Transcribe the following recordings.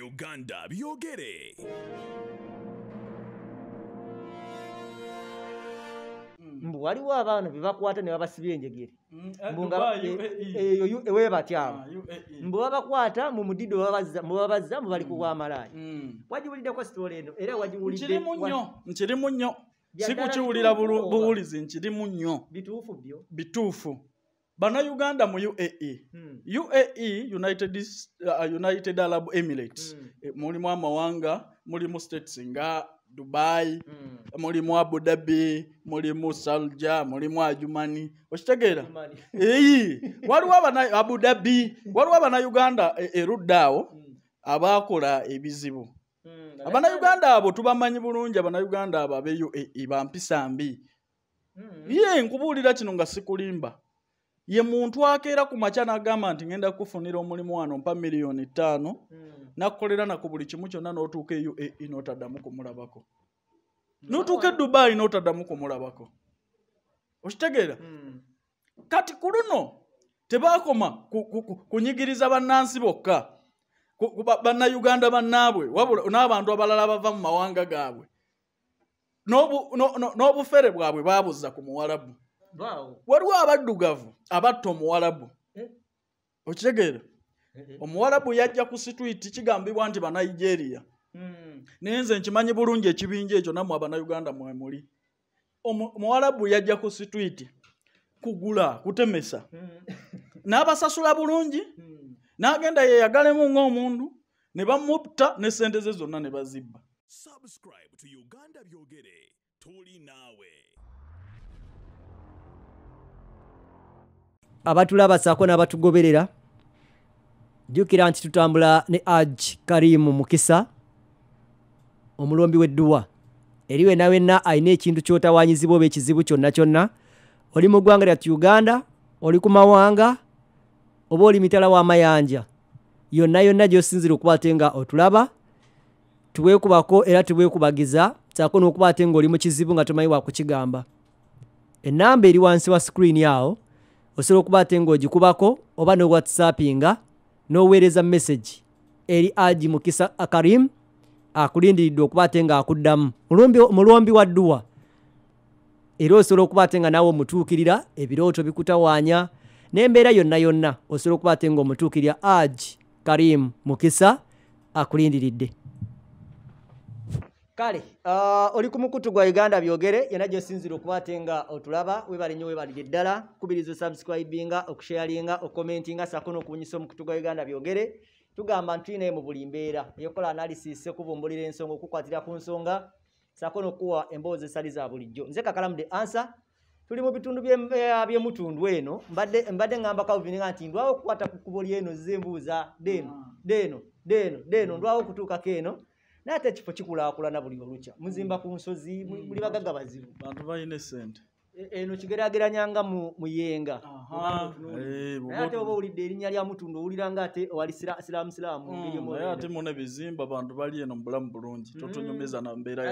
Uganda byogere mm. mbu waliwo abaana bebakwata nebabasibya enjegere mm, ewebatyawo mbu babakwata mumudido mubabazza mubali kuwamalayo mm. wajiwuliddeko sitole eno era wajiwulinkirimu nnyo sikukiwulira buwulizi nkirimu nnyo bituufu byo bituufu bannayuganda mu uae hmm. uae united, uh, united arab emirates hmm. Eh, mulimu amawanga mulimu states nga dubai hmm. mulimu abudabi mulimu salja mulimu ajumani okitegeera eyi waliwo abudabi waliwo abanayuganda erudda eh, eh, awo hmm. abakola ebizibu hmm. abanayuganda abo tubamanyi bulungi abanayuganda abo abe uae bampisa mbi hmm. ye nkubuulira kino nga sikulimba ye muntu akeera ku makya n'agamba nti ŋenda kufunira omulimu wano mpa miliyoni ttaano hmm. nakukolera naku buli kimu kyonna n'otuuka eyo ei n'otaddamu kumulabako hmm. n'otuuka edubaayi n'otaddamu kumulabako okitegeera hmm. kati ku luno tebaakoma kunyigiriza bannansi bokka bannayuganda bannaabwe wabula n'abantu abalala bava mu mawanga gaabwe n'obufere bwabwe baabuzza ku muwalabu waliwo abaddugavu abatta omuwalabu eh? okitegeera eh, eh. omuwalabu yajja ku sitwiti kigambibwa nti banaigeria hmm. naye nze nkimanyi bulungi ekibinja ekyo nammwe abanayuganda mwemuli omuwalabu yajja ku sitwiti kugula kutemesa hmm. n'abasasula bulungi hmm. n'agenda yeyagalemu ngaomuntu ne bamutta n'essente ze zonna ne bazibba subscribe to uganda byogere tuli naawe abatulaba saako n'abatugoberera jjukira nti tutambula ne aj karimu mukisa omulombi w'edduwa eri wenna wenna alina ekintu ky'otawanyizibwa oba ekizibu kyonna kyonna oli mu ggwanga lyattu uganda oli ku mawanga oba oli mitala w'amayanja yonna yonna gy'osinzira okuba te nga otulaba tuwekubako era tuwekubagiza saako n'okuba te nga oli mu kizibu nga tomanyi wakukigamba enamba eri wansi wa sikuriini awo 0 7 osobola okuba ate ng'ogikubako oba nowhatsappinga n'oweereza mesagi eri agi mukisa karim akulindiridde okuba ate ng'akuddamu mulumbi wa dduwa era osobola okuba ate nga naawe omutuukirira ebirooto bikutawaanya n'embeera yonna yonna osobola okuba ate ng'omutuukirira agi karim mukisa akulindiridde kale uh, oli ku mukutu gwa uganda byogere yena gyosinzira okuba ate nga otulaba webale nyo webalire eddala kubiriza osubscribinga okusharinga okomentinga saako n'okubunyisa omukutu gwa uganda byogere tugamba nti tuyinayo mu buli mbeera eyokola analysis okuvumbulira ensonga okukwatira ku nsonga saako n'okuwa emboozi esali za bulijjo nze kakalamu the answer tuli mu bitundu eh, byemutundu eno mbadde ngamba kavin nga nti ndwawo okukwata ku kkubo lyeno zembuuza deno mm. deno deno deno ndwawo okutuukako eno naate kifo kikulakulana buli olukya mm. muzimba ku nsozi muli mm. bagaga bazibu bantu balina esente e, eno kigerageranyanga muyenga eh, ate oba owulidde erinnya lya mutundu owuliranga ate owalisiramusiramunaye mm. ate muno ebizimba bantu bali eno mubulamu bulungi totunyumiza nambeera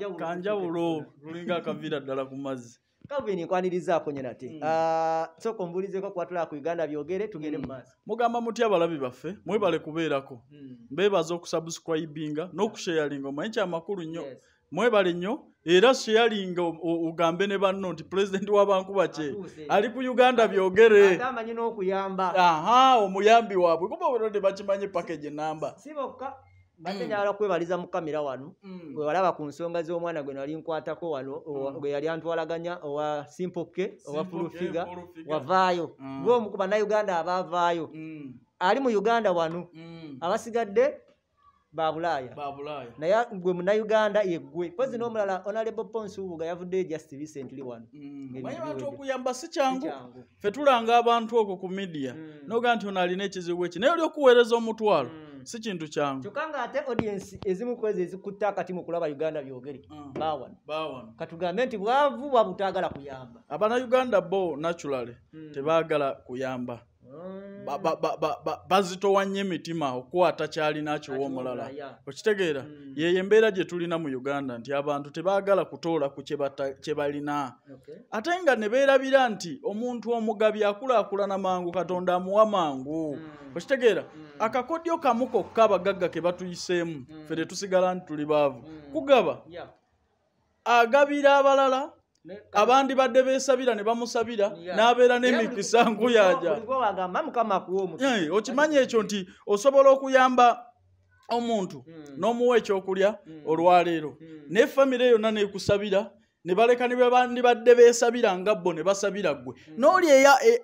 yakanjawulo lulinga akaviira ddala ku mazzi Kavini kwaniriza aponye nate. Mm. Ah mm. uh, soko mbulize kwa kwatula ku Uganda byogere tugere mmasi. Mm. Mugamba muti abalabi baffe mm. mwe bale kubeerako. Mm. Beba zo ku subscribinga nokusharinga manya makuru nnyo. Yes. Mwe bale nnyo era sharinga ugambe ne banno nti president wabanku bache ali ku Uganda byogere. Ndama nyino okuyamba. Aha omuyambi wabwe kuba wero de bachimanye package namba. Sibo si batenyala hmm. kwebaliza mukamera wano hmm. webalaba ku nsonga z'omwana gwe nali nkwatako wano hmm. gwe yali antwalaganya owa simpoke owa fulufiga wavaayo ngaomukubannayuganda abaavaayo ali mu uganda wano abasigadde babulaaya naye gwe munauganda yeggwe pozi mm. nomulala onalebo ponsubuga yavuddeyo just recently wano bantu okuyamba si kyangu fetulanga abantu okwo ku midiya mm. noga nti ono alina ekizibu eki naye oli okuweereza omutwalo mm. si kintu kyangu kyokka nga ate audiensi ezimu kwezi ezikutta akati mu kulaba uganda byogere bawano katugambe nti bwavu bwabutaagala kuyamba abanauganda bo naturaly tebaagala kuyamba mm. bazitowa nnyo emitima okukwata kyalinakyo womulala okitegeera hmm. yeyo embeera gye tulina mu uganda nti abantu tebaagala kutoola ku kye balina ate nga ne beerabira nti omuntu omugabi akulaakulana mangu katonda amuwa mangu hmm. okitegeera hmm. akakodyo kamu kokka abagagga ke batuyiseemu fe tetusigala nti tuli baavu kugaba agabira abalala abandi badde besabira ne bamusabira n'abeera n'emikisa nkuyaja okimanyi ekyo nti osobola okuyamba omuntu hmm. n'omuwa ekyokulya hmm. olwaleero hmm. ne famire yonna nekusabira ne baleka ne bandibadde besabira nga bo ne basabira ggwe n'oli e,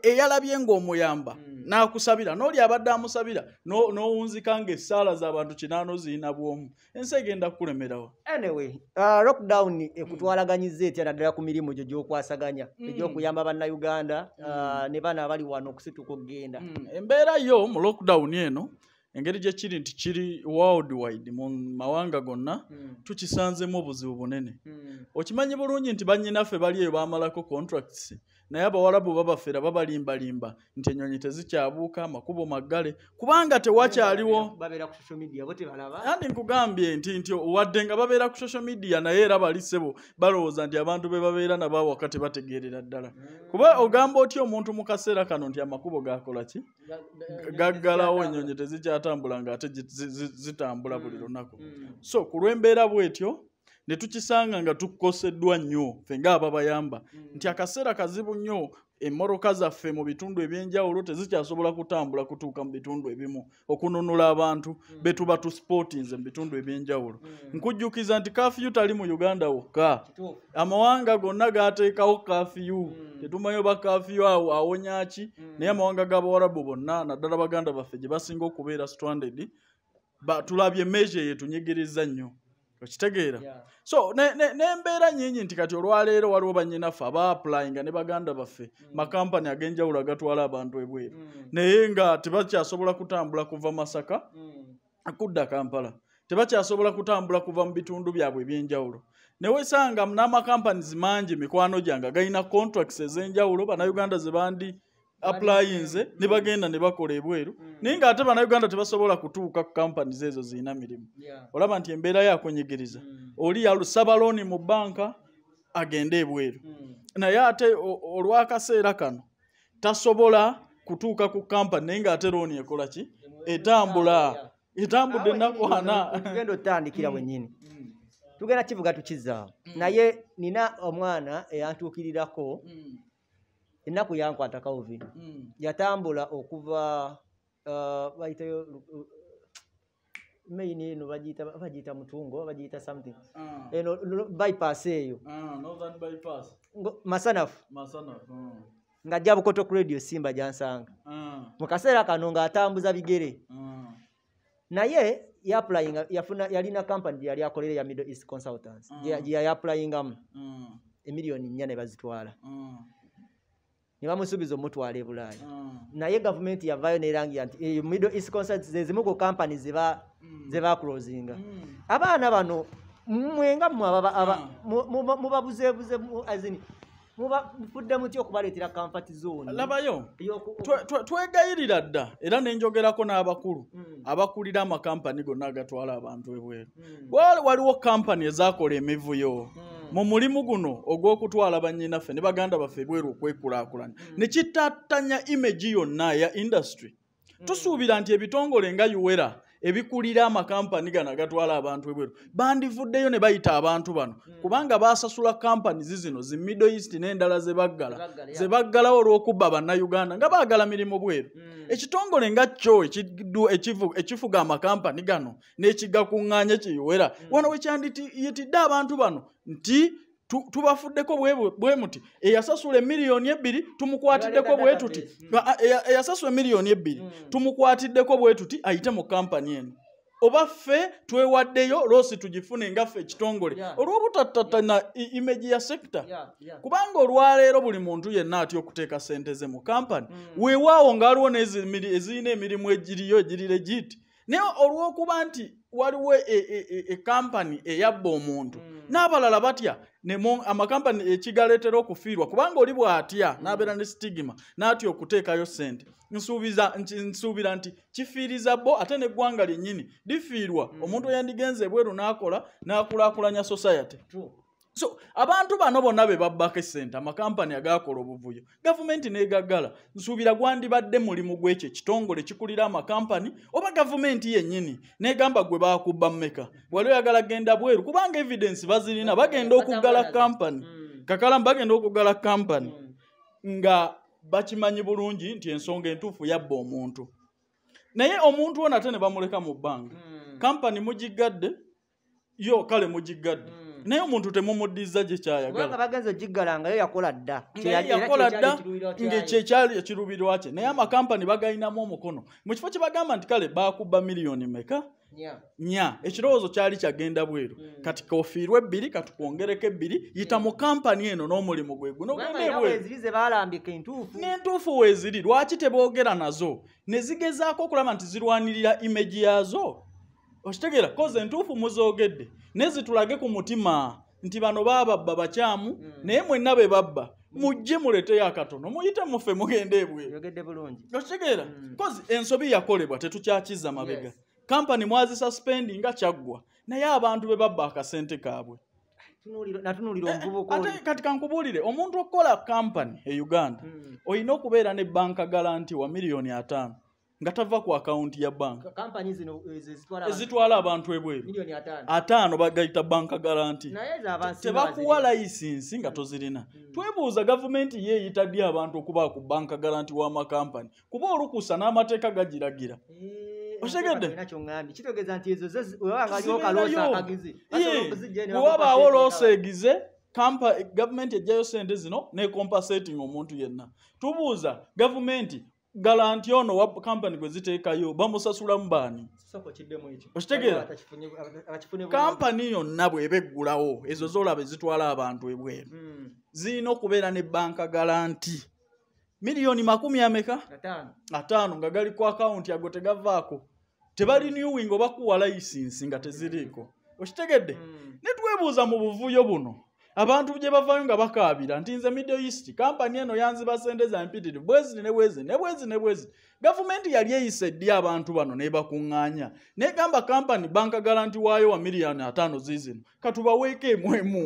eyalabye ng'omuyamba n'akusabira n'oli abadde amusabira n'owunzika nga essaala z'abantu kinaano ziyina bw'omu ensi egenda kukulemerawo anyway uh, lockdown ekutwalaganyiza etya naddala ku mirimu gyo gy'okwasaganya hmm. egy'okuyamba bannayuganda uh, hmm. ne baana abali wano okusituka okugenda hmm. embeera yo mu lockdown eno engeri gyekiri nti kiri world wide mu mawanga gonna tukisanzemu obuzibu bunene okimanyi bulungi nti bannyinaffe bali eyo baamalako contracts naye abawalabu babafera babalimbalimba nti enyonyi tezikyabuuka amakubo maggale kubanga tewakyaliwo ani nkugambye nti nti wadde nga babeera ku social media naye era bali ssebo balowooza nti abantu be babeera nabawaka tebategeerera ddala kuba ogamba otya omuntu mu kaseera kano nti amakubo gaakola ki gaggalawo enyonyi tezikyatambula ng'ate zitambula buli hmm. lunaku hmm. so ku lw'embeera bwetyo ne tukisanga nga tukoseddwa nnyo ffe ng'ababayamba nti mm. akaseera kazibu nnyo emmoroka zaffe mu bitundu ebyenjawulo tezikyasobola kutambula kutuuka mu bitundu ebimu okununula abantu mm. betuba tu sportins mu bitundu ebyenjawulo mm. nkujjukiza nti kafiyu tali mu uganda wokka amawanga gonna gateekawo kafiyu tetumanyi oba kafiyu awo awonyaki naye amawanga g'abawarabu bonna naddala baganda baffe gye basinga okubeera stranded batulabye emeeje yetunyigiriza nnyo okitegeera so nembeera nyingi nti kati olwaleero waliwo banyinaffe abaapulayinga ne baganda baffe mm. makampany ag'enjawulo agatwala abantu ebweru mm. naye nga tebakyasobola kutambula kuva masaka mm. kudda kampala tebakyasobola kutambula kuva mu bitundu byabwe ebyenjawulo newesanga n'amacampanies mangi mikwano gyange galina contracts ez'enjawulo bannayuganda ze bandi applyinze ne bagenda ne bakola ebweru mm. naye nga ate bannauganda tebasobola kutuuka ku kampanis ezo ziina mirimu olaba nti embeera yakunyigiriza mm. oli yalusaba looni mu banka agende ebweru mm. naye ate olwakaseera kano tasobola kutuuka ku kampani naye ngaate looni ekola ki etambula etambudde ennakwanaotandikirawenyini tugenda kivuga tukizaawo naye nina omwana eyantuukirirako ennaku yankwataka ovin hmm. yatambula okuva uh, bayitayo uh, main eno bagiyita mutungo bagiyita something ah. eno bypass eyo ah, masanafu hmm. ng'ajja bukoto ku radio simba gyansanga ah. mu kaseera kano ng'atambuza bigere naye yalina kampany gyeyali akolere ya middle east consultants gyeyayi applyingamu emiliyoni nnya ne bazitwala nebamusuubiza omutwala ebulaaya ah. naye gavumenti yavaayo nerangira nti eh, middle east concerts zezimu ku kampany zebakulozinga mm. mm. abaana bano mwenga mmwe ah. mubabuzebuze mufudde muti okubaleetera kampat zoni labayo twegayirira dda era nenjogerako n'abakulu hmm. abakulira amakampani gonna agatwala abantu ebweru hmm. waliwo kampani ezakola emivuyo hmm. mu mulimu guno ogw'okutwala bannyinaffe ne baganda baffe ebweru okwekulaakulanya ne kitattanya imagi yonna eya industry tusuubira nti ebitongole nga uwera ebikulira amakampani gano agatwala abantu ebweru bandivuddeyo ne bayita abantu bano hmm. kubanga basasula kampanis zino zi middle east n'endala zebaggala zebaggalawo olw'okubba bannayuganda nga baagala mirimu bweru hmm. ekitongole nga kyo ekifuga amakampani gano n'ekigakuŋŋaanye kiyiwera hmm. wano wekyanditiyitidde abantu bano nti tubafuddeko bwe muti eyasasula emiliyoni ebiri tumukwatiddeko bwe tuti eyasasula emiliyoni ebiri mm. tumukwatiddeko bwe tuti ayite mu kampani eno oba ffe twewaddeyo loosi tugifune ngaffe ekitongole olw'obutattattana imagi ya sekita kubanga olwaleero buli muntu yenna atya okuteeka sente ze mu kampani mm. weewaawo ngaaliwo nezirina emirimu egiriyo egirire giti naye olw'okuba nti waliwo ekampani e, e, e, eyabba omuntu hmm. n'abalala batya amakampani ekigaleetera okufiirwa kubanga oli bw'atya hmm. n'abeera ne sitigima n'atya okuteekayo sente nsuubira nti kifiiriza bo ate neggwanga lyennyini lifiirwa hmm. omuntu eyandigenza ebweru n'akola n'akulaakulanya society so abantu bano bonna be babbako essente amakampani agakola obuvuyo gavumenti negagala nsuubira gwandibadde mulimu gwekyo ekitongole kikulira amakampani oba gavumenti yennyini negamba gwe bakubba mumeka wali oyagala genda bweru kubanga evidensi bazirina bagenda okugala kampani hmm. kakalamu bagenda hmm. okugala kampani hmm. nga bakimanyi bulungi nti ensonga entuufu yabba omuntu naye omuntu wo nate ne bamuleka mu bbanga kampani mugigadde yo kale mugigadde naye omuntu temumuddiza gyekyayagalabagenza ogiggalangayo yakola dda yakola dda ngekyekyekirubirwa kye naye amakampani bagalinamu omukono mu kifo kyebagamba nti kale bakubba miliyoni meka nya ekirowoozo kyali kyagenda bweru hmm. kati kofiirwa ebbiri katukwongereko ebbiri yita mu kampani eno n'omulimu gwe gunon'entuufu weeziri lwaki tebogera nazo ne zigezaako okulaba nti zirwanirira imeji yaazo okitegeera kozi entuufu muzoogedde naye zitulage ku mutima nti bano baababba bakyamu mm. naye mwenna be babba mujje muleteyo akatono muyite muffe mugende ebweokitegeera kozi mm. ensobi yakolebwa tetukyakiza mabega kampani mwazisuspendi nga kyaggwa naye abantu be babba akasente kaabwe eh, ate kati kankubuulire omuntu okukola kampani e uganda mm. olina okubeera ne banka galanti wa miliyoni ataano nga tava ku akawunti ya banka eh, ezitwala abantu ebweru ataano bagayita banka galanti tebakuwa layisinsi nga tozirina mm. twebuuza gavumenti ye eyitaddy abantu okubaa ku banka galanti w'amakampani kuba olukusa n'amateeka gagiragira okegeddewabaawo loseegize gavumenti ejjayo sente zino nekompensating omuntu yenna tubuuza gavumenti galanti ono wa kampani gwe ziteekayo bamusasulamu baani okitegeera kampani yonna bw'ebeggulawo ezo zolaba ezitwala abantu ebweru hmm. zirina okubeera ne banka galanti miliyoni makumi ameka ataano nga gali ku akawunti ago tegavaako tebali hmm. newing obakuwa layisinsi nga teziriiko okitegedde hmm. ne twebuuza mu buvuyo buno abantu gye bavaayo nga bakaabira nti nze middle east kampani eno yanziba ssente za mpitiri bwezini ne bwezini ne bwezini ne bwezini gavumenti yali eyisa eddi abantu bano nebakuŋŋaanya negamba kampani banka galanti waayo wa miliyoni ataano ziizino katubaweeka emu emu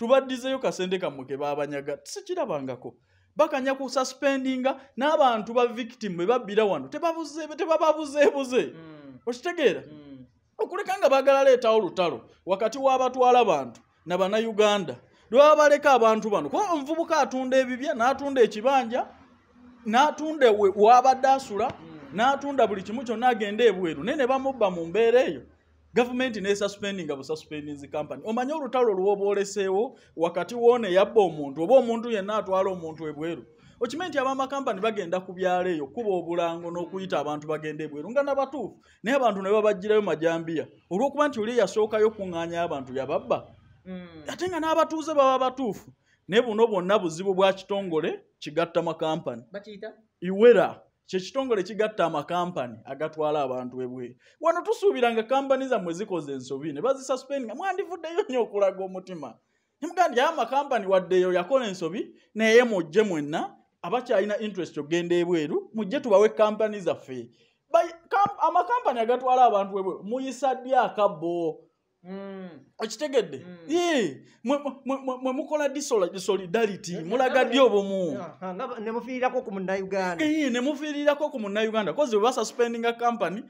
tubaddizeyo kasente kammwe ke baabanyaga sikirabangako bakanya ku suspendinga n'abantu ba victimu bwe babbira wano tebababuzeebuze hmm. okitegeera hmm. okuleka nga baagala leetawo lutalo wakati w'abatwala bantu na bannayuganda lwabaleka abantu bano kuba omuvubuka atunda ebibya n'atunda ekibanja n'atunda w'abadde asula n'atunda buli kimu kyonna agende ebweru naye ne bamubba mu mbeera eyo gavumenti nesuspendinga bususpendinzi kampany omanye olutalo lwoba oleseewo wakati woona eyabba omuntu oba omuntu yenna atwala omuntu ebweru okimanye nti abamakampani bagenda kubyala eyo kuba obulango n'okuyita abantu bagende ebweru nga nabatuufu naye abantu ne babaggirayo majambiya olw'okuba nti oli yasookayo okuŋŋaanyayo abantu yababba Hmm. ate nga n'abatuuze baba batuufu naye buno bwonna buzibu bwa kitongole kigatta makampani iwera kyekitongole kigatta amakampani agatwala abantu ebweru wano tusuubira nga kampani zammwe zikoze ensobi ne bazisuspendi nga mwandivuddeyo nnyo okulaga omutima emugandi aya amakampani wadde eyo yakola ensobi naye mujje mwenna abakyalina interest ogenda ebweru mujje tubawe kampani zaffe amakampani agatwala abantu ebweru muyisa ddi akabbo Hmm. okitegedde hmm. mwe mukola solidarity eh, mulaga ddy eh, obumu eh, ah, nemufiirirako ku munnauganda kozi bwe basuspendinga kampany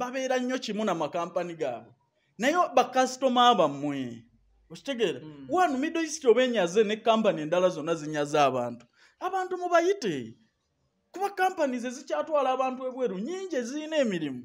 babeera nnyo kimu namakampany gaabwe naye bakasitoma bammwe okitegeera wanu hmm. midoisity oba enyaze ne kampany endala zonna zinyaze abantu abantu mubayite kuba kampany zezikyatwala abantu ebweru nyingi ezirina emirimu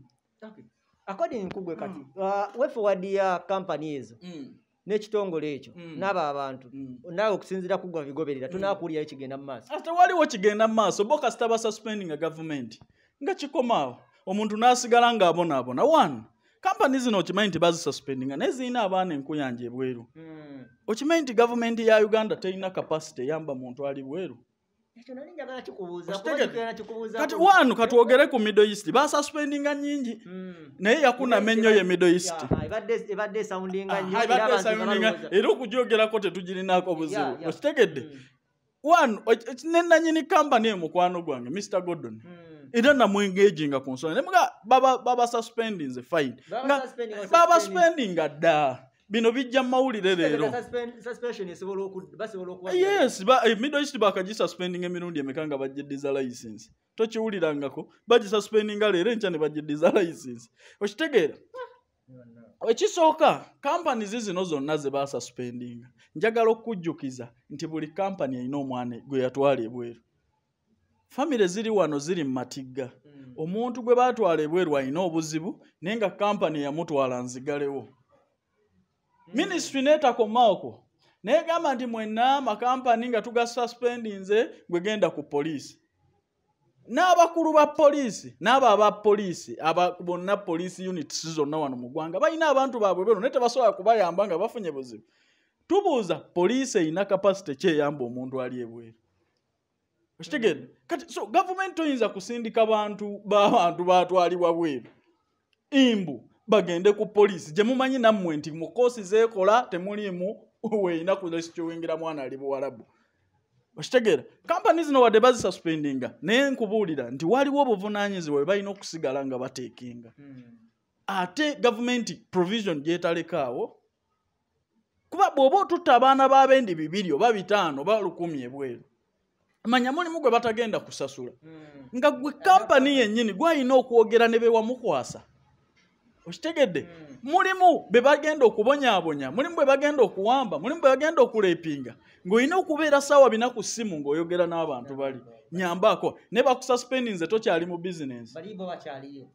okay. according kugwe kati mm. uh, wefowadiya kampani ezo mm. nekitongole ekyo mm. naba abantu mm. nawe okusinzira kugwa bigoberera hmm. tunakuulyayo mm. kigenda mumaaso kasita waliwo kigenda mumaaso bo kasita basuspending a government nga kikomaawo omuntu n'asigala ng'abonaabona one kampani zino okimanyi nti bazisuspendinga naye ziyina abaana enkuyanja ebweru hmm. okimanyi nti gavumenti ya uganda terina kapasity eyamba muntu ali bweru kati wano katwogere ku middle east basaspendinga nyingi hmm. naye yakuna menyo ye middle east ah, era okujogerako tetuginnako obuzibu okitegedde wano hmm. nenanyini kampany mukwano gwange mr gordon hmm. era namwengaginga ku nsonga nemuga babasuspendinze fine babaspendinga dda bino bijja mumawulire leeroyes ah, eh, middle east bakagisuspending emirundi emeka nga bajjaddiza licensi tokiwulirangako bagisuspendinga leero enkya ne bajjaddiza licensi okitegeera ekisooka kampanis zino zonna ze basuspendinga njagala okukujjukiza nti buli kampani erina omwana gwe yatwala ebweru famire ziri wano ziri mumatigga hmm. omuntu gwe batwala ebweru alina obuzibu naye nga kampani eyamutwala nzigalewo Mm. ministry neta komako ne gama ndi mwena makampani nga tuga suspend nze gwe genda ku police n'abakulu ba poliisi n'abo aba poliisi bonna poliisi units zonna wano mu ggwanga balina abantu baabwe beno naye tebasobola kubayamba nga bafunye buzibu tubuuza poliisi erina kapasite kyeyamba omuntu ali ebweru okitegedde kati so gavumenti toyinza kusindika bantu b'abantu batwalibwa bweru imbu bagende ku poliisi gye mumanyi nammwe nti mu koosi zeekola temuliimu weyina kulesi kyowingira mwana ali buwalabu okitegeera kampani zino wadde bazisuspendinga naye nkubuulira nti waliwo obuvunanyizibwa webalina okusigala nga bateekinga hmm. ate gavumenti provision gyetalekaawo kuba bw'oba otutta abaana babendi bibiri oba bitaano oba lukumi ebweru manya mulimu gwe batagenda kusasula hmm. nga gwe kampani yennyini gwalina okwogera ne bewamukwasa okitegedde hmm. mulimu be bagenda okubonyaabonya mulimu bwe bagenda okuwamba mulimu bwe bagenda okuleepinga ng'olina okubeera saawa bina ku ssimu ng'oyogera n'abantu hmm. bali nyambako naye bakusaspendi nze tokyali mu bizinensi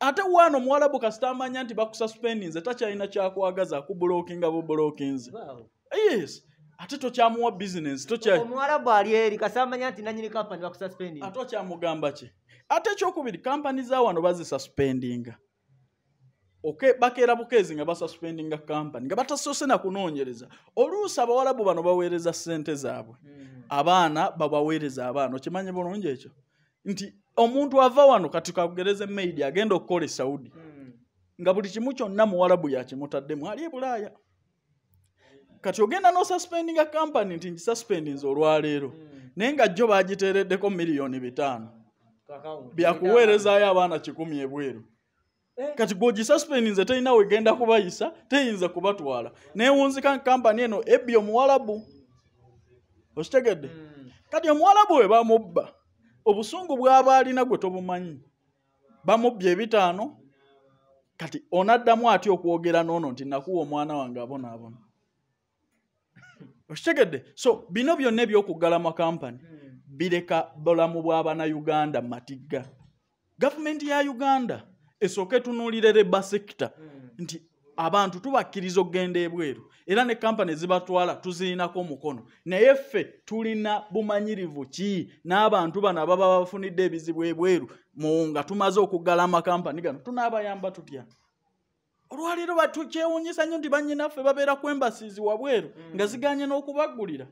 ate waano omuwalabu kasita amanya nti bakusaspendi nze takyalina kyakwagaza akubulookinga bubulookinze yes ate tokyamuwa bizinensi ate okyamugamba kye ate ekyokubiri kampani za wano bazisaspendinga bakeera bukeezi nga basaspendinga kampani nga batasoose nakunoonyereza oluusi abawalabu bano baweereza ssente zaabwe hmm. abaana babaweereza abaana okimanyi bulungi ekyo nti omuntu ava wano kati kagereze maidi agenda okukola esaudi hmm. nga buli kimu kyonna muwalabu yakimutaddemu ali ebulaaya kati ogenda nosaspendinga kampani nti nkisaspendinze olwaleero hmm. naye nga jjo bagiteereddeko miliyoni bitaano byakuweerezaayo abaana kikumi ebweru Eh. kati gwe ogisaspendinze teyina wegenda kubayisa teyinza kubatwala naye wunzika kampani eno ebbi omuwalabu okitegedde hmm. kati omuwalabu we bamubba obusungu bwaba alina gwe tobumanyi bamubbya ebitaano kati onaddamu atya okwogera noono nti nakuwa omwana wange abonaabona okitegedde so bino byonna ebyokugalama kampani hmm. bireka bulamu bw'abanauganda matigga gavumenti ya uganda hmm. esooke tunuulire leba sekita nti abantu tubakkiriza okugenda ebweru era ne kampani ezibatwala tuzirinako omukono naye ffe tulina bumanyirivu ki n'abantu bano ababa bafunidde ebizibu ebweru nga tumaze okuggala amakampani gano tunaabayamba tutya olwaliro batukyewunyisa nnyo nti bannyinaffe babeera kwembasiizi wabweru nga ziganye n'okubaggulira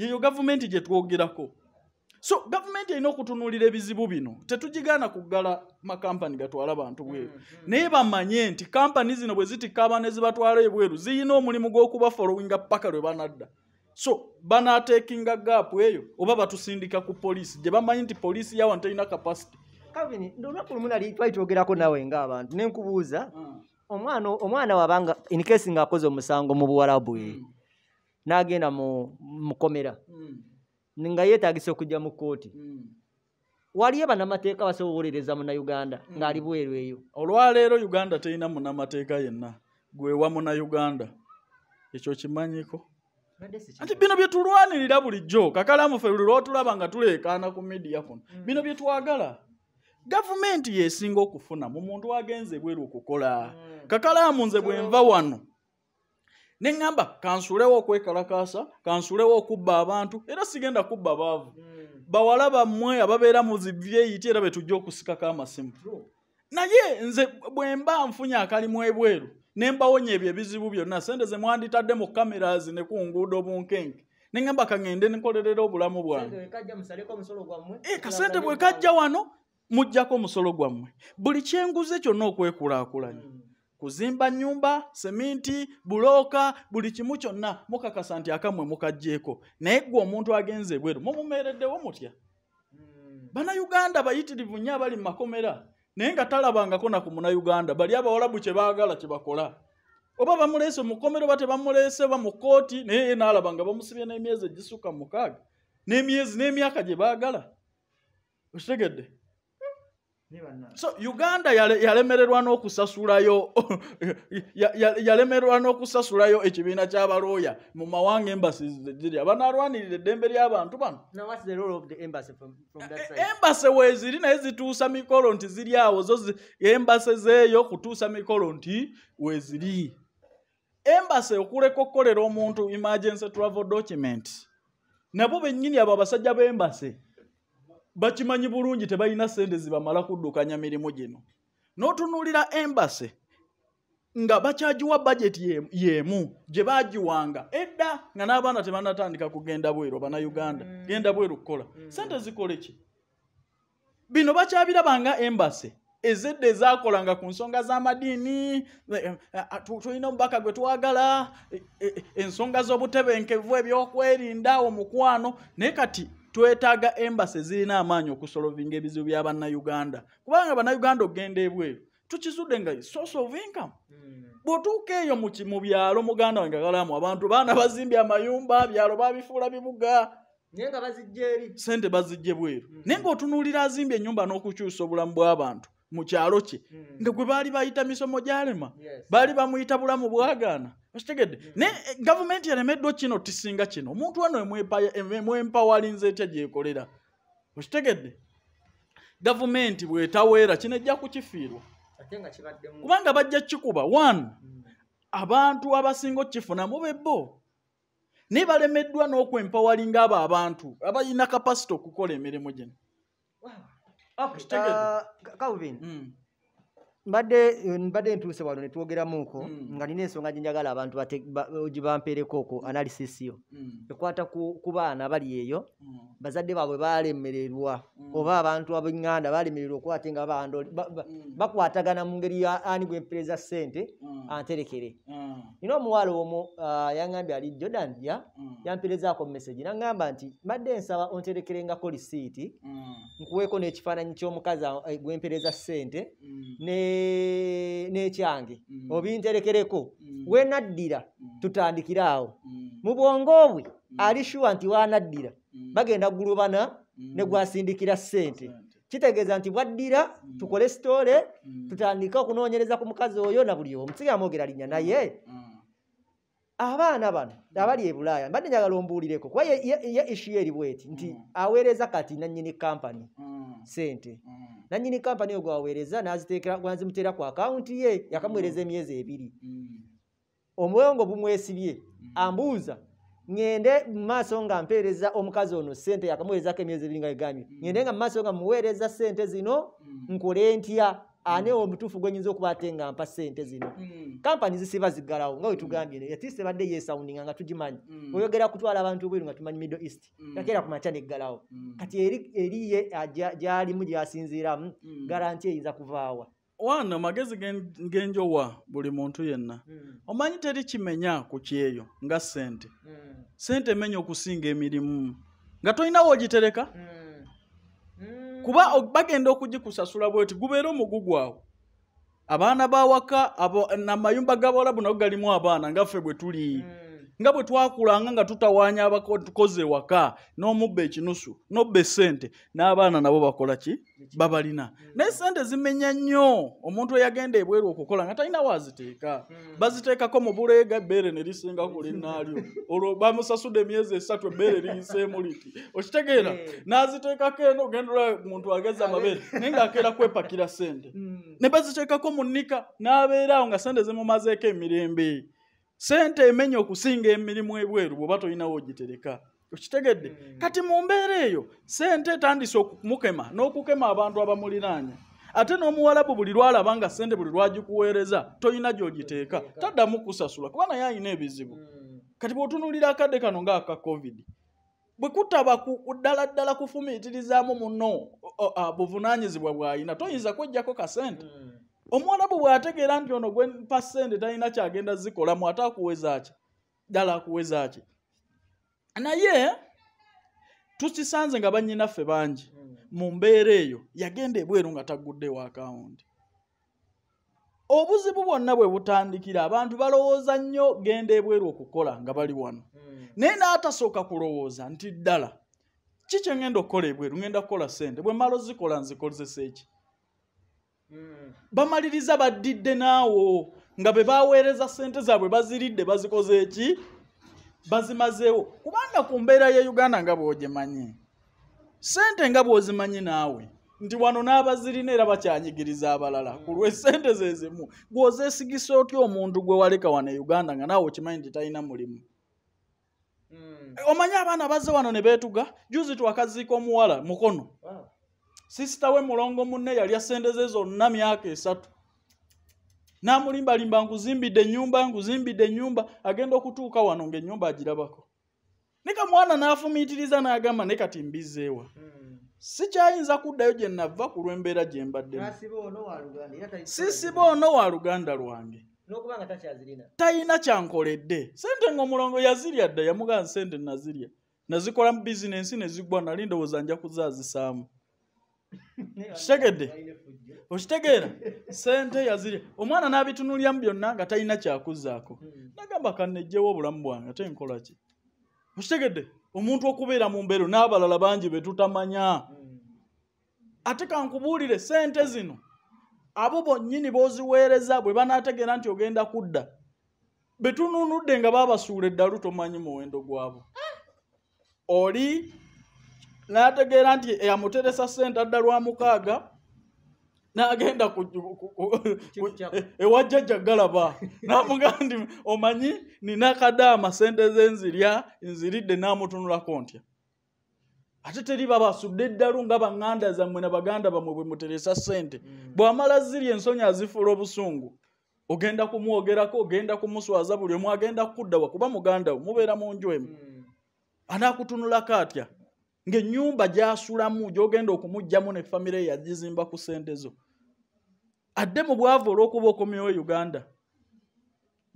yeyo gavumenti gye twogerako so gavumenti erina okutunuulira ebizibu bino tetugigaana kuggala makampani gatwala bantu bweru mm, mm. naye bamanye nti kampani zino bwe zitikka abane zibatwala ebweru ziyina omulimu gw'okubafolowinga paka lwe banadda so banaatekinga gaapu eyo oba batusindika ku poliisi gye bamanyi nti poliisi yawa ntelina kapasiti kavin nolunaku lumu nali twali twogerako nawe ngaabantu nenkubuuza mm. omwana wabanga inkesi ng'akoze omusango mu buwalabu e n'agenda mukomera nga yeetagisa okujja mu kkooti hmm. waliyo banamateeka basobolereza muna uganda ng'ali hmm. bweru eyo olwaleero uganda terina munamateeka yenna gwewa muna uganda ekyo kimanyiko nti bino byetulwanirira bulijjo kakalamufe buli lwotulaba nga tuleekaana ku midiya kuno hmm. bino byetwagala gavumenti yesinga okufuna mu muntu agenze ebweru okukola kakalamu nze bwenva wano ne ŋŋamba kansuulewo okwekalakaasa kansuulewo okubba abantu era sigenda kubba baavu hmm. bawala bammwe ababeera mu zibyeyiti era betujja okusikako amasimu naye nze bwe mba nfunye akalimu ebweru ne mbawonya ebyo ebizibu byonna sente ze mwanditadde mu cameras ne ku nguudo bunkenke ne ŋŋamba kaŋŋende nkolerera obulamu bwange kasente eh, bwe kajja wano mujjako omusolo gwammwe buli kyenguze kyonna okwekulaakulanya mm. kuzimba nyumba seminti buloka buli kimu kyonna mukakasa nti akamwe mukagjeeko naye gwe omuntu agenze bweru mumumereddewo mutya hmm. bannayuganda bayitirivu nnyo abali mu makomera naye nga talabangako naku munayuganda bali abawalabu kye baagala kye bakola oba bamuleese mukomera oba tebamuleeseba mu kooti naye ye naalaba nga bamusibye n'emyezi egisukka mukaaga n'emyezi n'emyaka gye baagala okitegedde so uganda yalemererwa n'okusasulayo yalemererwa n'okusasulayo ekibiina ky'abalooya mu mawanga embasi e, ziri abanalwanirira eddembe ly'abantu bano embase weeziri naye zituusa mikolo nti ziri awo zo embase zeeyo kutuusa mikolo nti weeziri embase okuleka okukolera omuntu emergency travel document nabo bennyini abo abasajja b'embase bakimanyi bulungi tebalina ssente zibamala kuddukanya mirimu gino n'otunuulira embase nga bakyagiwa bajeti y'emu gye baagiwanga edda nga n'abaana tebanatandika kugenda bweru banauganda mm. genda bweru kukola mm. sente zikole ki bino bakyabirabanga embase ezedde ezakolanga ku nsonga z'amadiini eh, eh, eh, tulina omubaka gwe twagala ensonga z'obutebenkevu ebyokwerinda omukwano naye kati twetaaga embasi ezirina amaanyi okusolovinga ebizibu bya bannayuganda kubanga bannayuganda ogenda ebweru tukizudde nga source of income hmm. bwotuuka eyo mu byalo muganda wange galamu abantu baana bazimbye amayumba byalo babifuula bibuga sente bazijja ebweru hmm. naye ngaotunuulira azimbye ennyumba n'okukyusa obulamu bw'abantu mukyalo kye mm. nga gwe baali bayita misomo gyalema baali bamuyita bulamu bwagaana okitegedde mm. naye eh, gavumenti yalemeddwa kino tisinga kino omuntu ono emwempawalinza etya gyekolera okitegedde gavumenti bwetaweera kino ejja kukifiirwa kubanga bajja kikuba one mm. abantu abasinga okukifunamu bebbo naye balemeddwa n'okwempawalinga abo abantu abayina kapasita okukola emirimu gino 好这个高贵宾嗯 mbadde eh, mbadde ntuuse wano ne twogeramuko mm. nga nina ensonga gyenjagala abantu gibampeerekoko mm. analysis yo mm. ekwata ku, ku baana bali eyo mm. bazadde baabwe baalemererwa mm. oba abantu abeŋŋanda baalemererwa okwate nga bando ba, ba, mm. bakwatagana mu ngeri ani gwempereza ssente mm. anterekere mm. nina omuwala omu uh, ah, yaŋambye ali jordan ya mm. yampeerezaako mumesagi naŋŋamba nti mbadde nsaba onterekerengako lisiiti mm. nkuweeko n'ekifaananyi ky'omukazi eh, gwempereza ssente mm. nekyange mm. obinterekereko mm. wenaddira mm. tutandikireawo mubwongo obwe alishuwa nti wanaddira bagenda gulubana negwasindikira sente kitegeeza nti bwaddira tukole sitole tutandike okunonyereza ku mukazi oyo na buli omu sigamwogera linnya naye abaana bano abali e bulaaya mbadde njagala ombuulireko kuba ye ishu ye eri bweti nti mm. aweereza kati nannyini kampani mm. sente mm. nannyini kampani yo gwaweereza nazimuteera ku akawunti ye yakamuweereza emyezi ebiri omuwongo bumwesibye ambuuza ngende mumaaso nga mpeereza omukazi ono sente yakamuweerezako emyezi ebiri nga egambye ngende nga mumaaso nga muweereza sente zino nkole ntya aniwo omutuufu gwenyinza okuba ate nga mpa sente zino hmm. kampani zisiba ziggalawo nga wetugambye yatiise badde yesawundinga nga tugimanyi hmm. oyogera kutwala abantu bweru nga tumanyi middle east hmm. akeera ku maca neggalawo kati eriye gyalimu gyasinziramu garanti eyinza kuvaawa wano magezi genjowa buli muntu yenna omanyi teri kimenya ku kyeyo nga sente sente emenya okusinga emirimu nga tolinawo ogitereka kuba bagenda okugikusasula bweti gubeera omugu gwawe abaana bawaka namayumba gabawalabu nago galimu abaana ngaffe bwe tuli mm. nga bwe twakulanga nga tutawaanya abatukoze waka n'omubba ekinusu nobba essente n'abaana nabo bakola ki babalina naye sente zimenya nnyo omuntu eyagenda ebweru okukola nga talina waziteeka baziteekako mu buleega ebbeere ne lisinga kulinaalyo olwo bamusasudde emyezi esatu ebbeere liyiseemu liti okitegeera eh. n'aziteekako eno ogendala muntu ageza amabeere naye ng'akeera kwepakira sente mm. ne baziteekako mu nnika n'abeeraawo nga sente zimumazeeko emirembe sente emenya okusinga emirimu ebweru bwoba tolinawo ogitereka okitegedde hmm. kati mu mbeera eyo sente etandise okumukema n'okukema abantu abamuliraanye ate n'omuwalabu buli lwalaba nga sente buli lwagikuweereza tolina gyogiteeka taddamu kusasula kuba naye alina ebizibu hmm. kati bw'otunuulira akadde kano ngaaka covid bwe kutaba ddala ddala kufumiitirizaamu muno buvunaanyizibwa bw'alina toyinza kweggyako kasente hmm. omuwala bwe bw'ategeera nti ono gwe mpa ssente talina kyagenda zikolamu ate akuweza ki ddala akuweza ki naye tukisanze nga bannyinaffe bangi mu mbeera eyo yagenda ebweru nga taguddewo akawunti obuzibu bwonna bwe butandikira abantu balowooza nnyo genda ebweru okukola nga bali wano hmm. naye n'atasooka kulowooza nti ddala ki kye ngenda okukola ebweru ngenda kukola sente bwe mmala ozikola nzikozesa eki bamaliriza baddidde naawo nga bwe baweereza ssente zaabwe baziridde bazikoze ki bazimazeewo kubanga ku mbeera ya uganda nga bwogimanyi ssente nga bwozimanyi naawe nti wano n'abazirina era bakyanyigiriza abalala ku lwe ssente zezimu gwozeesigisa otya omuntu gwe waleka wano e uganda nga naawe okimanyi nti talina mulimu hmm. omanyi abaana baze wano ne beetuga juzi twakaziika omuwala mukono wow. sisita we mulongo munne yalya ssente ze zonna myaka esatu n'amulimbalimba nkuzimbidde ennyumba nkuzimbidde ennyumba agenda okutuuka wano ng'ennyumba agirabako neka mwana n'afumiitiriza n'agamba ne kati mbizeewa hmm. sikyayinza kuddayo gye nava ku lw'embeera gye mbaddemu sisiba ono wa luganda lwange tayina kyankoledde sente ng'omulongo yazirya dda yamugaa sente nazirya nazikola mu bizinensi nezigwa nali ndowooza nja kuzaazisaamu kitegedde okitegeera sente yazirya omwana n'abitunulyamu byonna nga talina kyakuzzaako hmm. nagamba kannejjewo obulamu bwange ate nkolaki okitegedde omuntu okubeera mu mbeero n'abalala bangi be tutamanya hmm. ate kankubuulire sente zino abo bonnyini b'oziweereza bwe banaategeera nti ogenda kudda betununudde nga babasuula eddalu tomanyi muwendo gwabo ah! oli n'ategeera nti eyamuteresa ssente adda lwa mukaaga n'agenda e, ewa jjajja galaba n'amugamba nti omanyi nina kadaama sente ze nzirya nziridde n'amutunulako ntya ate teriba basudde eddalu nga baŋŋanda zammwe na baganda bammwe bwe muteresa ssente mm. bw'amala ziri ensonyi azifuula obusungu ogenda kumwogerako ogenda kumuswaza buli omu agenda kukuddawa kuba mugandawo mubeera mu nju emu mm. anaakutunulako atya ng'ennyumba gy'asulamu gy'ogenda okumugyamu ne famire yagizimba ku ssentezo adde mu bwavu olw'okuba okomyewo uganda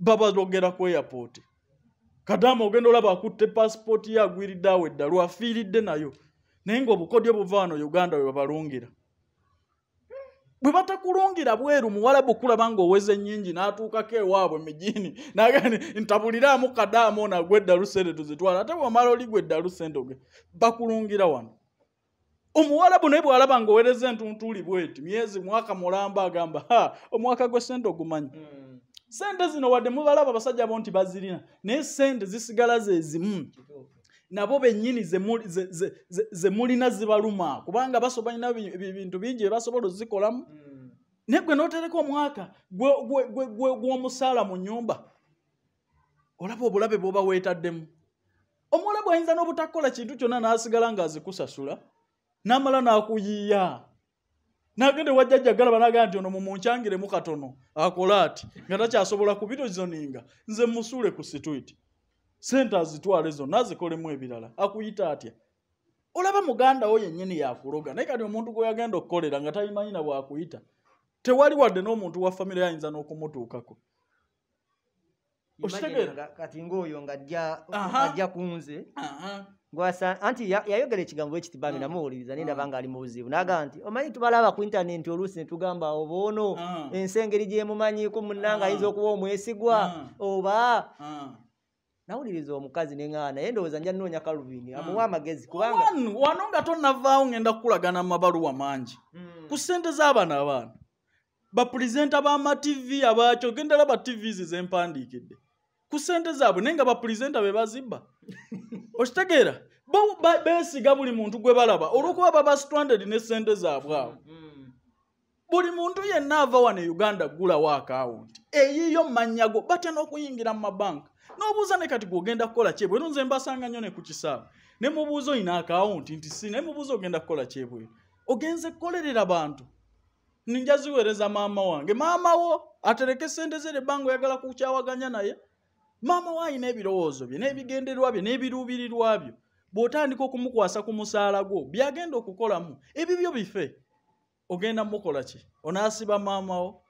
babalogera ku eyapooti kadaama ogenda olaba akutta epasipooti ye agwiriddeawo edda lwafiiridde nayo naye ng'obukodyo buva wano uganda we babalungira bwe batakulungira bweru muwalabu kulaba ng'oweza ennyingi n'atuukako ewaabwe mijini nagani ntabuliraamu kadaama onagwe eddalu sente tuzitwala ate bwomala oli gwe eddalu sente oge bakulungira wano omuwalabu naye bwalaba ng'owereza entuntuuli bweti myezi mwaka mulamba agamba ha omwaka gwe sente ogumanyi hmm. sente zino wadde mubalaba abasajja bo nti bazirina naye sente zisigala zezimu nabo benyini zemulina zibaluma kubanga basoba nina ebintu bingi ebasobola ozikolamu hmm. naye gwe notereka omwaka gwomusaala mu nyumba olaba obulabe bwoba wetaddemu omuwala bwayinza n'obutakkola kintu kyonna n'asigala ng'azikusasula n'amala n'akuyiya n'agende wajjajja galaba n'agaa nti ono mumunkyangiremu katono akola ati nga takyasobola kubitozoninga nze musuule ku situiti sente azitwala ezo nazikolemu ebirala akuyita atya olaba muganda wo yennyini yakuloga naye kati omuntu gweyagenda okukolera nga tayimanyina bwakuyita tewali wadde n'omuntu wa famire ayinza n'okumutuukako okitegeerakati ngaoyo ngaajja kunze anti yayogera ekigambo ekiti bambi mm. namuwuliriza nindaba mm. nga ali mu buzibu nagamba nti omanyi tubalaba ku intaneti oluusi netugamba obono mm. ensi engeri gyemumanyiku munnanga ayinza okuba omwesigwa oba nawuliriza omukazi neŋaa naye ndowooza nja nnoonya kaluvini ah. amuwa amagezi kubanga wano nga tonnavaawo ngenda kukulagana mu mabaluwa mangi hmm. ku ssente z'abaana abaana bapulezenta b'amativi abakyo gendala ba tivizi zempandiikidde ku ssente zaabwe naye nga bapulezenta be bazibba okitegeera besiga buli muntu gwe balaba olw'okuba baba stranded n'essente zaabwe awo hmm, hmm. buli muntu yenna ava wano e uganda gulawo akawunti eyiyo manyago batena okuyingira mu mabanka n'obuuza ne kati gweogenda kukola kyebweru nze mbasanga nnyo ne ku kisaawe ne mubuuza oyina akawunti nti si naye mubuuza ogenda kukola kyebweru ogenze kukolerera bantu ninja ziweereza maama wange maama wo atereka esente zere ebbanga oyagala kukyawaganya naye maama wo ayina ebirowoozo bye n'ebigendererwa bye n'ebiruubirirwa byo bw'otandika okumukwasa ku musaala gwo byagenda okukolamu ebibyo bife ogenda mukola ki onaasiba maama wo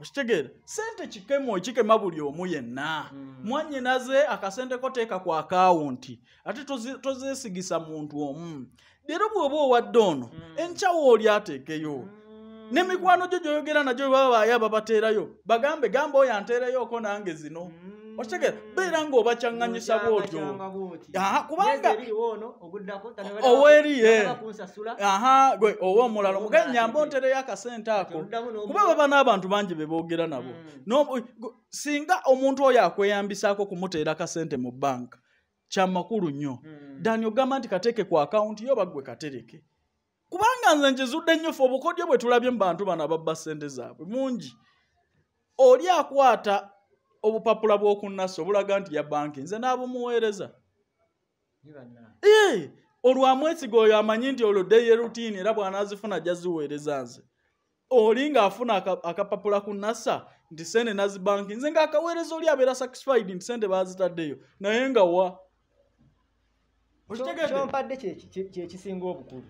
okitegeera sente kikemu ekikema buli omu yenna hmm. mwanyinaze akasenteko teeka ku akawunti ate tozeesigisa muntu omu lero bwoba owadde ono hmm. enkyawo oli ateekeyo hmm. nemikwano gyo gyoyogera nagyo bebabaayo ababateerayo bagambe gamba oyo anteereyooko nange zino okitegeera beera ngaobacyaŋŋanyisa bwotyo kubanga oweriye eh. gwe owa omulala omugae nyamba ontereyo akasente ako kuba baba n'abantu bangi beboogera nabo hmm. singa omuntu oyo akweyambisaako kumuteera kasente mu banka kyamakulu nnyo hmm. dani ogamba nti kateeke ku akawunti yo baggwe katereke kubanga nze nkizudde ennyo fe obukodyo bwe tulabye mu bantu bano ababba ssente zaabwe mungi oli akwata obupapula bw'okunnassa obulaga nti ya banki nze n'abumuweereza olwamwesiga oyo amanyi nti olwo deye rutiini era bw'anaazifuna jaziweereza nze oli ng'afuna akapapula ku nasa nti sente nazi banki nze ng'akaweereza oli abeera satisfied nti sente baazitaddeyo naye nga wa okitegeekyompadde kyekisinga obukulu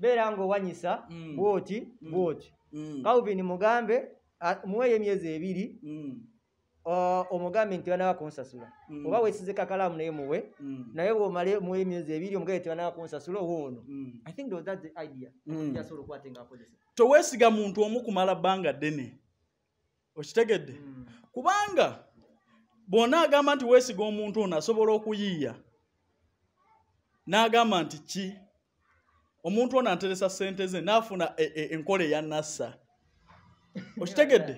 beera ngaowanyisa mm. bwoti mm. bwoti mm. calvin mugambe muweeyo emyezi ebiri Uh, omugambe nti banawakunsasula mm. oba wesize kakalamu naye muwe mm. naye bwomale muwe emyezi ebiri omugambe ti banawakunsasula owoono mm. towesiga muntu omu kumala bbanga ddene okitegedde kubanga bwona agamba nti weesiga omuntu ono asobola okuyiiya n'agamba nti ki omuntu ono anteresa sente ze n'afuna e, e, enkola eya nassa okitegedde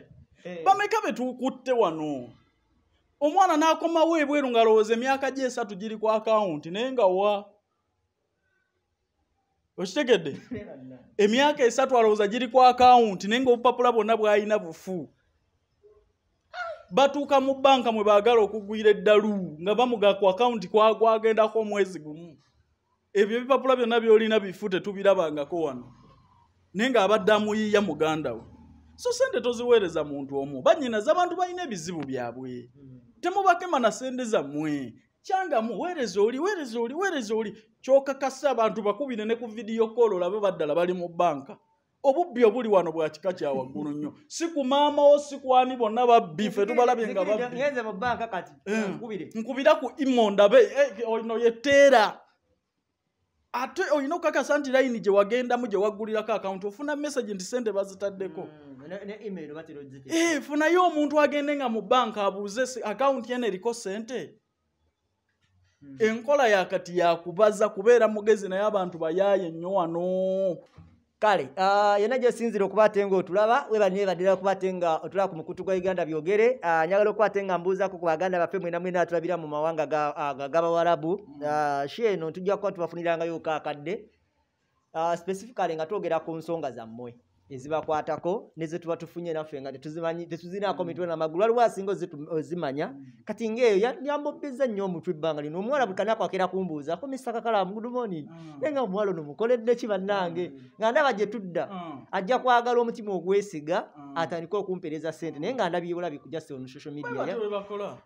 Eh. bameka betukutte wano omwana n'akomawo ebweru nga lowooza emyaka gye esatu giri ku akawunti naye nga wa okitegedde emyaka esatu alowooza giri ku akawunti naye nga obupapula bwonna bwalina bufu batuuka mu bbanka mwe baagala okugwira eddalu nga bamuga ku akawunti kwagwagendako omwezi gumu ebyo ebipapula byonna byolina bifu tetubirabangako wano naye nga abadde amuyiya muganda we so sente toziweereza muntu omu banyinaza abantu balina ebizibu byabwe hmm. temubakema na sente zammwe kyangamu weereza oli weereza oli weereza oli kyokakasa abantu bakubine ne ku vidiyo kolo olabe baddala bali mu bbanka obubbi obuli wano bwa kika kya waggulu nnyo si ku maama wo si kwani bonna babbi fe tubalabye nga eh, nkubira ku imondabe eh, ono yeteera ate olina okukakasa nti layini gye wagendamu gye waggulirako akawunti ofuna mesagi nti sente bazitaddeko hmm. Eh, funayo omuntu agende nga mu banka abuuze akawunti yena eriko sente hmm. enkola yakati yakubaza kubeera mugezi naye abantu bayaye nnyo wano kale ah, yona gyosinzire okuba ate nga otulaba webanibadira okuba ate nga otulaba ku mukutu gwa uganda byogere ah, nyagala okuba ate nga mbuuzako ku baganda baffe mwenamwena atulabira mu mawanga gabawarabu ah, hmm. shi eno ntujja kuba tubafunirangayoka akadde specifically nga twogera ku nsonga zammwe ezibakwatako nezituba tufunye naffe nga tetuzinako mitwe mm. namagulu waliwo asinga ozimanya mm. kati ngaeyo yambobeza nnyo omutwe ebbanga lino omuwala bukanakwakera kumbuuzako mista kakala mudumoni mm. naye nga omuwala ono mukoledde ki bannange nga ndaba gye tudda ajja kwagala omutima ogwesiga atandike okumpereza sente naye nga ndabyeolabi kujasi ono social media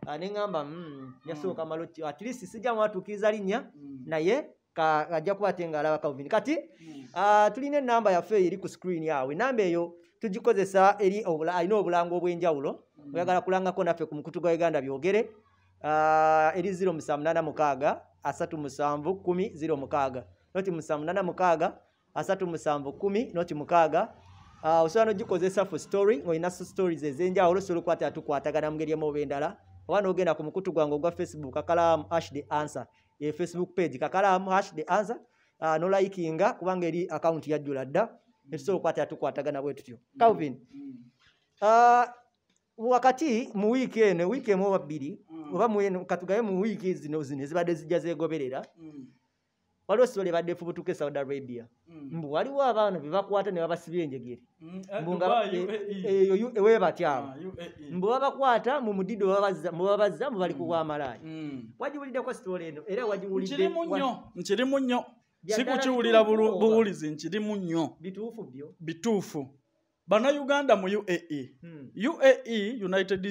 ah, neŋamba hmm, yasooka malo at least sijja mwatuukiriza linnya naye ajja kuba te ngaalaba kavin kati hmm. ah, tulina enamba yaffe eri ku screen yaawe enamba eyo tugikozesa alina obulango obwenjawulo hmm. oyagala kulangako naffe ku mukutu gwa uganda byogere ah, eri 0786 ah, osobola nogikozesa fo story ngaolina stories ezenjawulo sobola okwata atukwatagana mu ngeri emu oba endala oba nogenda ku mukutu gwange ogwa facebook akalaamu ashd answer ye facebook page kakalamu hash the answer uh, no likinga kubanga eri account yajjula dda etusobokwata yatukwatagana bwetutyo mm. calvin uh, wakati mu wiiki eno wiiki emu oba bbiri mm. oba katugaye mu wiiki zino zino ezibadde zijja zegoberera mm. waliwo sitoli ebadde fubutuka e saudi arabia mm. mbu waliwo abaana bebakwata ne babasibya enjegere weebatyawo mm, eh, mbu babakwata mu mudido mubabazza mu bali kuwamalaayo mm. wagiwuliddeko sitoli eno era wagiwulinkirimu nnyo sikukiwulira buwulizi nkirimu nnyo bituufu byo bituufu bannauganda mu uae hmm. uae united,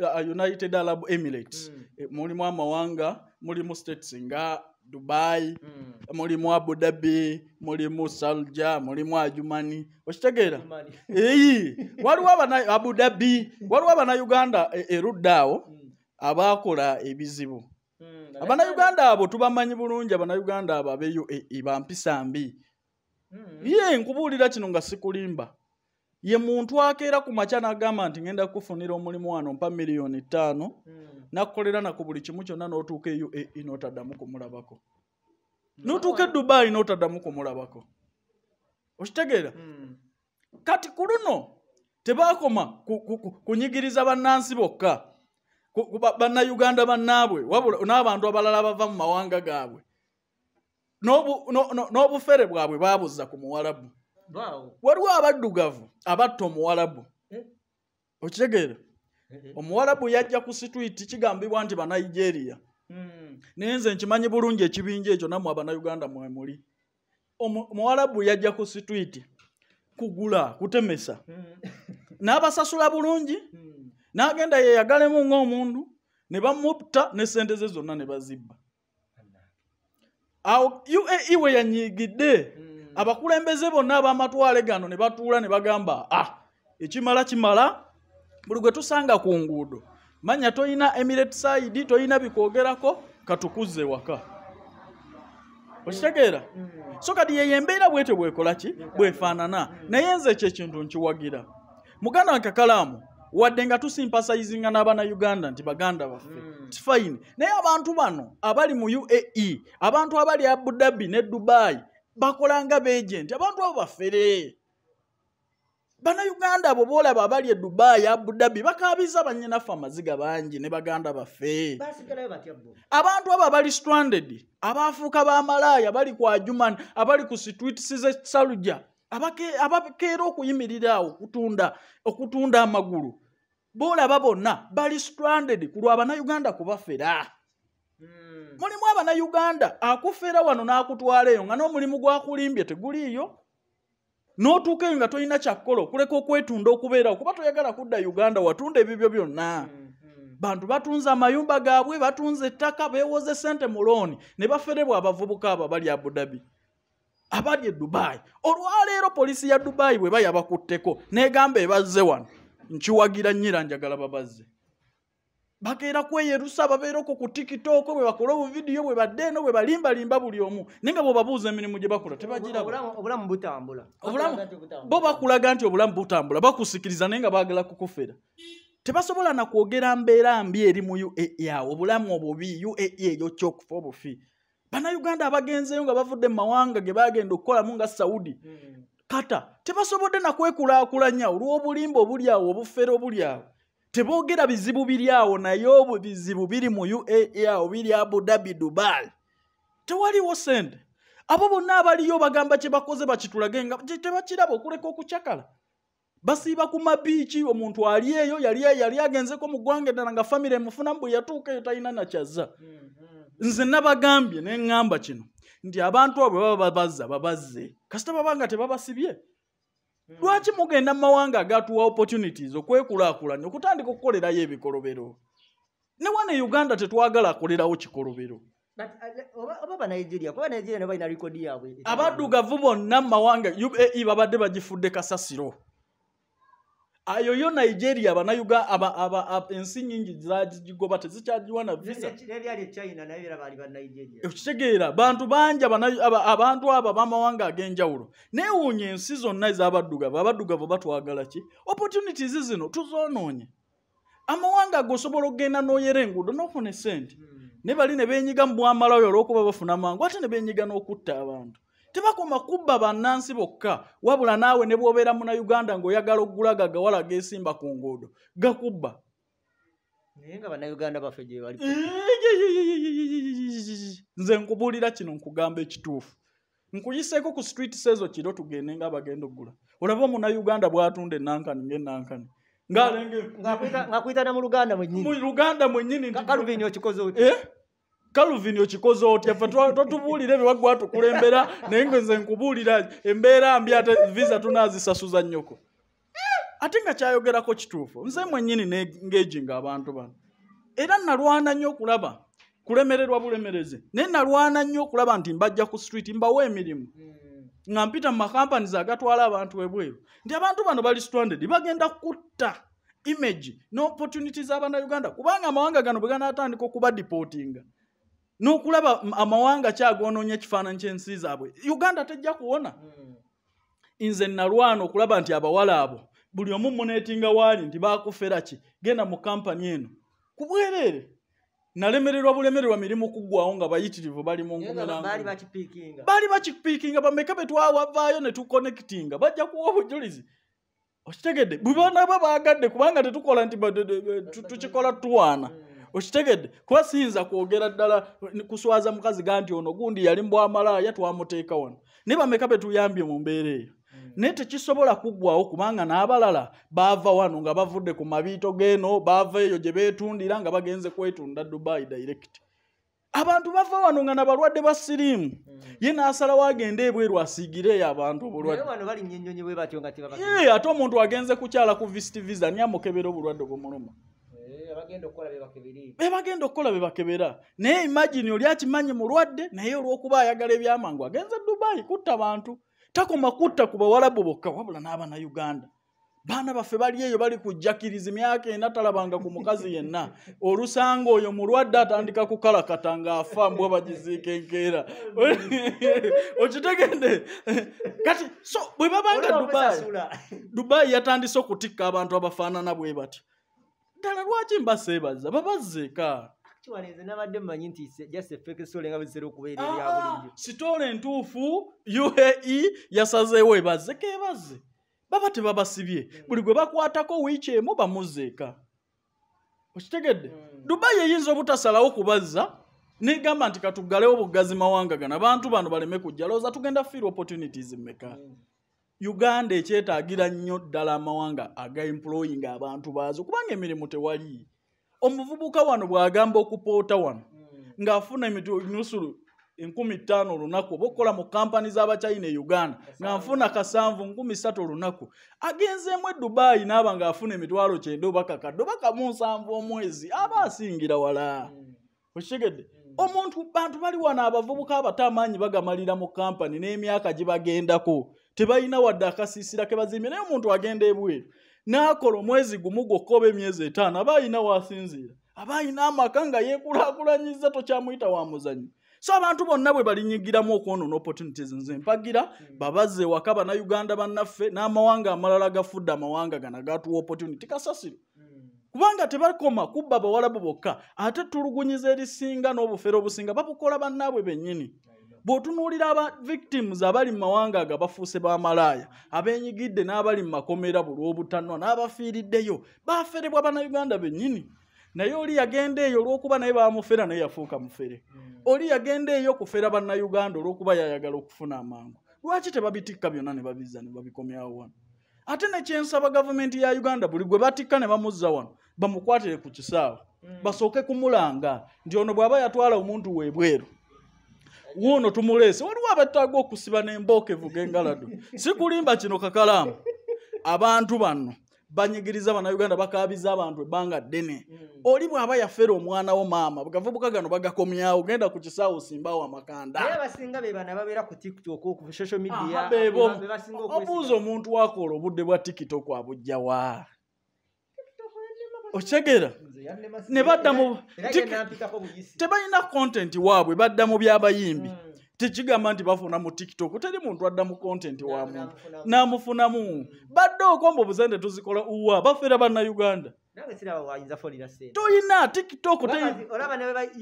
uh, united arab emirates hmm. Eh, mulimu hmm. e, amawanga mulimu states nga dubai mm. mulimu abudabi mulimu salja mulimu ajumani okitegeera eyi waliwo abudabi waliwo abanauganda eruddaawo e, e mm. abakola ebizibu mm. abanauganda abo tubamanyi bulungi abanauganda abo abeyo e, e, bampisa mbi mm. ye nkubuulira kino nga sikulimba ye muntu akeera ku makya n'agamba nti ŋenda kufunira omulimu wano mpa miliyoni ttaano hmm. nakukolera naku buli kimu kyonna n'otuuka e uae n'otaddamu kumulabako hmm. notuuka edubaayi n'otaddamu kumulabako okitegeera hmm. kati ku luno tebaakoma kunyigiriza bannansi bokka bannayuganda bannaabwe n'abantu abalala bava mu mawanga gaabwe n'obufere bwabwe baabuzza ku muwalabu waliwo abaddugavu abatta omuwalabu hmm? okitegeera hmm? omuwalabu yajja ku sitwiti kigambibwa nti banaigeria hmm. naye nze nkimanyi bulungi ekibinja ekyo nammwe abanayuganda mwemuli omuwalabu yajja ku sitwiti kugula kutemesa n'abasasula bulungi n'agenda yeyagalemu ngaomuntu ne bamutta nesente ze zonna ne bazibba awo uae weyanyiigidde abakulembeze bonna abamatwale gano ne batuula ne bagamba ah ekimala kimala buli gwe tusanga ku nguudo manya toyina emirate saidi toyina bikwogerako katukuze waka okitegeera so kati yeyo embeera bwetyo bwekolaki bwefaanana naye nze ekyo ekintu nkiwagira muganda wankakalaamu wadde nga tusimpasayizinga n'abanauganda nti baganda baffe hmm. tifaine naye abantu bano abali mu uae abantu abali abu dhabi ne dubaayi bakolanga beejenti abantu abo bafere bannayuganda abo boolaba abali e dubaayi abudabi bakaabiza bannyinaffe amaziga bangi ne baganda baffe abantu abo abali stranded abaafuuka bamalaaya bali ku ajuman abali ku sitwitisi zesaluja abakeera okuyimirira awo okutunda okutunda amagulu boolaba bonna bali stranded ku lwa bannayuganda kubafera Hmm. mulimu abanauganda akufeera wano n'akutwala eyo nga n'omulimu gwakulimbye teguliiyo n'otuuka eyo nga tolina kyakukola okuleka okwetunda okubeerawo kuba toyagala kudda uganda watunda ebibyo byonna hmm, hmm. bantu batunze amayumba gaabwe batunze ettaka beewoze sente mulooni ne baferebwa abavubuka abo abali abudabi abali e dubaayi olwaleero polisi ya dubaayi bwe bayabakutteko n'egamba ebazze wano nkiwagira nnyira njagala babazze bagera ku yerusa babeera okwo ku tikitok bwe bakola obuvidiyo bwe baddeeno bwe balimbalimba buli omu naye nga bwebabuuza emirimu gye bakola tebagirabo bakulaga nti obulamu butambula bakusikiriza naye nga baagala kukufera tebasobola nakwogera mbeera mbi eri mu uaa e, obulamu obubi uaa e eyo kyokufa obufi bannauganda abagenzeyo nga bavudde mumawanga ge bagenda okukolamu nga saudi hmm. kata tebasobodde nakwekulaakulanya olw'obulimba obuli awo obufera obuli awo tebogera bizibu biri awo naye obu bizibu biri mu uae awo biri abu dabi dubai tewaliwo sente abo bonna abaliyo bagamba kyebakoze bakitulage nga tebakiraba okuleka okucyakala basiiba ku mabiiki omuntu ali eyo yali agenzeko mu ggwanga eddala nga famiry emufunamu bwe yatuuka eyo talina nakyazza mm-hmm. nze nabagambye neŋŋamba kino nti abantu abo bebaba bazza babazze kasita baba nga tebabasibye Hmm. lwaki mugenda mumawanga agatuwa opportunities okwekulakulana okutandika okukolerayo ebikolobero ne wane uganda tetwagala akolerawo kikolobero uh, abaddugavu bonna mumawanga ubae babadde bagifudde kasasiro ayo yo nigeria banayuga ensi nyingi zagigoba tezikyagiwa na visakitegeera e bantu bangi abantu abo bamawanga ag'enjawulo newuunya ensi zonna ez'abaddugavu abaddugavu batwagala ki opportunities zino tuzoonoonye amawanga ag'osobola okugenda n'oyera enguudo n'ofuna esente hmm. ne bali ne benyiga mu bwamalayo olw'okuba bafuna mangu ate ne benyiga n'okutta abantu tebakoma kubba bannansi bokka wabula naawe ne bwobeera munauganda ngaoyagala ogulaga gawala gesimba ku nguudo gakubba nze nkubuulira kino nkugamba ekituufu nkuyiseeko ku street sezo kiro tugende nga bagenda ogula olaba omunauganda bwatunda enankani ngenankani ngalengakuyitana muluganda mwenyini kaluvini okikoze otya fe totubuulire bewaggwa tukulembera naye nge nze nkubuulira embeera mbi ate visa tunazisasuza nnyoko ate nga kyayogerako kituufu nze mwennyini nengaginga abantu bano era nalwana nnyo okulaba kulemererwa bulemerezi naye nalwana nnyo okulaba nti mbajja ku street mbawo emirimu nga mpita mu makampanis agatwala abantu ebweru nti abantu bano bali stranded bagenda kutta image n'opportunity z'abannayuganda kubanga amawanga gano bwe ganatandika okubadipootinga n'okulaba amawanga kyagononya ekifaananyi ky'ensi zaabwe uganda tejja kuwona hmm. nze nalwana okulaba nti abawala abo buli omu muneetinga waali nti bakufera ki genda mu kampany eno kubwereere nalemererwa bulemererwa mirimu kuggwawo nga bayitirivu bali mubaali bakipiikinga bameke betwawavaayo ne tukonekitinga bajja kuwa obujulizi okitegedde bwebanaba baagadde kubanga tetukola nti tukikola tuwaana mm. okitegedde kuba siyinza kwogera ddala kuswaza mukazi ga nti ono gundi yali mbwamalaya twamuteeka wano ni bameka betuyambye mu mbeera eyo hmm. naye tekisobola kuggwawo kubanga n'abalala baava wano nga bavudde ku mabiito geeno baava eyo gye beetundira nga bagenze kwetunda dubai direct abantu bava wano nga nabalwadde ba siriimu hmm. ye n'asalawo agende ebweru asiigireeyo abantu obulwadde ate omuntu agenze kukyala ku visit visa niamukebera obulwadde obumuluma bebagenda okukola bebakebera naye imagini oli akimanyi mulwadde naye olw'okuba ayagala ebyamangu agenze dubayi kutta bantu takoma kutta ku bawalabu bokka wabula n'abana uganda baana baffe bali eyo bali kujjakiriza emyaka ena talabanga ku mukazi yenna olusanga oyo mulwadde atandika kukalakata ng'afa mbwa bagiziika enkeera okitegende kati so bwe babanga dubayi dubayi yatandise okutikka abantu abafaananabwe batyo ddala lwaki mba seebaza babazzeeka nze nabadde mmanyi nti jasefekesolenga bizera okubeera ebya ah, bulijjo sitoola entuufu uae yasazeewo ebazzeko ebazze baba tebabasibye hmm. buli gwe bakwatako wiiki emu bamuzzeeka okitegedde hmm. dubayi eyinza obutasalawo kubazza negamba nti katuggalewo buggazi mawanga gana bantu bano baleme kujja looza tugenda fiel opportunities mmeka mm. uganda ekyetagira nnyo ddala amawanga aga employing abantu baazo kubanga emirimu tewali omuvubuka wano bwagamba okupoota wano hmm. ngaafuna nusulu enkumi ttaano olunaku oba okukola mu kampani z'abachina e uganda ngaanfuna kasanvu nkumi satu olunaku agenzeemu edubaayi naaba ngaafuna emitwalo kyenda oba kakadde oba kamunsanvu omwezi aba asingira wala hmm. okitegedde hmm. omuntu bantu bali wano abavubuka abato amaanyi bagamalira mu kampani n'emyaka gibagendako tebalina wadde akasiisira ke bazimbye naye omuntu agenda ebweru n'akola omwezi gumu gwokka oba emyezi etaano aba alina waasinziira aba alina amaka nga yeekulaakulanyiza tokyamuyita wa muzanyo so abantu bonna bwe balinyigiramu okwonoona opportunities nze mpagira hmm. babazza ewaka bannayuganda bannaffe n'amawanga amalala gafudde amawanga gana gatuwa opportunity kasasiro hmm. kubanga tebakoma kubba bawalabu bokka ate tulugunyiza erisinga n'obufere obusinga babukola bannaabwe bennyini bw'otunuulira aba victims abali mu mawanga aga bafuuse bamalaaya abeenyigidde n'abali mu makomera bulw'obutanwa n'abafiiriddeyo baaferebwa bannayuganda bennyini naye oli yagenda eyo olw'okuba naye baamufera naye yafuuka mufere hmm. oli yagenda eyo okufera bannayuganda olw'okuba yayagala okufuna amangu lwaki tebabitikka byonna ne babizza ne babikomyawo wano ate nekyensaba gavumenti ya uganda buli gwe batikka ne bamuzza wano bamukwatire ku kisaawa hmm. basooke kumulanga nti ono bw'aba yatwala omuntu weebweru wuno tumulese waliwo abatutaga okusiba nembookevu gengaladu sikulimba kino kakalamu abantu bano banyigiriza bannayuganda bakabiza abantu ebbanga ddene hmm. oli bw'aba yafera omwana wo maama gavubuka gano bagakomyawo genda ku kisaawo simbawo amakandaobuuza omuntu wakola obudde bwa tikitok abujjawa okitegeera ne badda tebalina kontenti waabwe badda mu byabayimbi hmm. tekigamba nti bafuna mu tiktok teri muntu adda mu kontenti wa muntu n'amufunamu hmm. badde okomba obuzende tuzikola uwa bafeera bannayuganda tuyina tiktokokitegeeragwe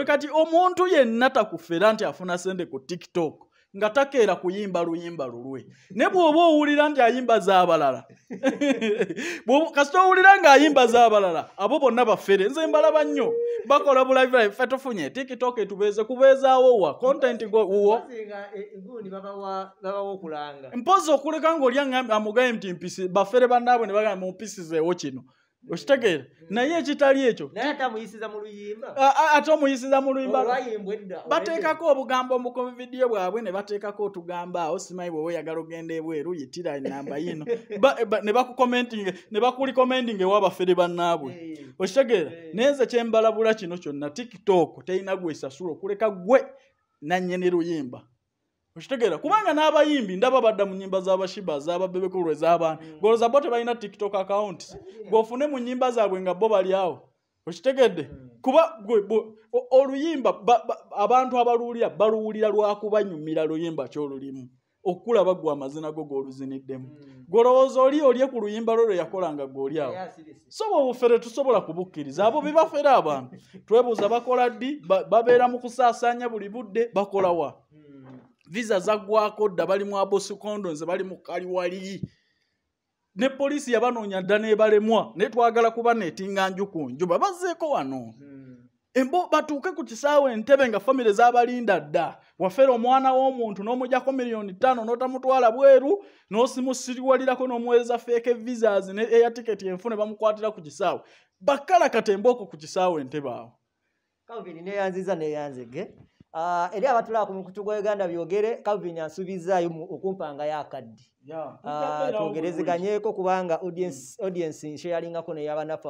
eh, kati omuntu yenna takufera nti afuna sente ku tiktok nga takeera kuyimba luyimba lulwe ne bw'oba owulira nti ayimba z'abalala kasita owulira ng'ayimba z'abalala abo bonna bafere nze mbalaba nnyo bakola bulavirai fe tufunye tiktok etubeeze kubeezaawo wa content wo mpozi e, okuleka ng'oli amugambye nti mpisi bafere bannaabwe ne bagamba mumpisizeewo kino okitegeere naye mm. ekitali ekyo ate omuyisiza mu luyimba bateekako obugambo mu kuvidiyo bwabwe ne bateekako otugamba awo oh, simayi bwewe oyagala ogenda ebweru yitira enamba yino ne bakulikomending ewaabafere bannaabwe okitegeera naye nze kyembalabula kino kyonna tiktok teyina gwesasula okuleka gwe nannyini luyimba okitegeera kubanga n'abayimbi ndaba badda mu nyimba z'abashiba z'ababebekulu ez'abaana mm. goloza bo tebalina tiktok account mm. gofune mu nyimba zaabwe nga bo bali awo okitegedde mm. kuba oluyimba abantu abaluwulira baluwulira lwakubanyumira luyimba kyolulimu okulaba gwe amazina go gooluziniddemu golowooza oli olye ku luyimba lwe lwe yakolanga gweoli awo soba obufere tusobola kubukkiriza abo bebafere abantu twebuuza bakola ddi babeera mu kusaasaanya buli budde bakola wa visa zagwako dda balimu abosukondonze bali mu kaliwali ne poliisi yabanoonya dda neebalemwa naye twagala kuba neetinga njuku njuba bazzeeko wano hmm. embo batuuke ku kisaawe entebe nga famire zabalinda dda wafera omwana w'omuntu n'omujako miliyoni ttaano n'otamutwala bweru n'osimusiriwalirako n'omuweereza feeka evisas eya tiketi enfune bamukwatira ku kisaawe bakkalakata emba oko ku kisaawe entebe awo kavin neyanziza neyanzige uh, eri abatula ku mukutu gwa uganda byogere calvin ansuubizaayo okumpanga yakaddi ah, twogerezeganyeko kubanga audience mm. nsheyalingako neyabanafu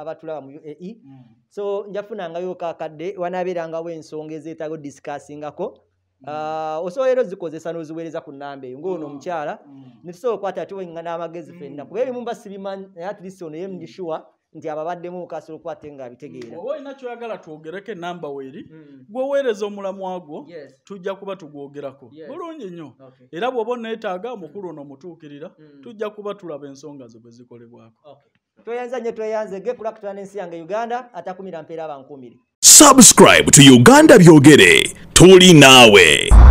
abatulaba mu ue mm. so njafunangayo kakadde wanabeerangawo ensonga ezeetaga odisikasingako mm. ah, osobolero zikozesa noziweereza ku namba eyo ngaono omukyala netusobola okwata tiweŋŋana amagezi fenna kuba ebimu mbasirima naye atlist ono yemgishuwa nti ababaddemu okasula okwate ngaabitegeera mm. oba olina kyoyagala twogereko enamba weeri mm. gweweereza omulamwa gwo tujja kuba tugwogerako bulungi nnyo era bw'oba onetaaga omukulu ono omutuukirira mm. tujja kuba tulaba ensonga ze bwe zikolebwako tweyanza nnyo tweyanze gekulakutana n'ensi yange uganda atakumira mpeera abankumire subscribe to uganda byogere tuli naawe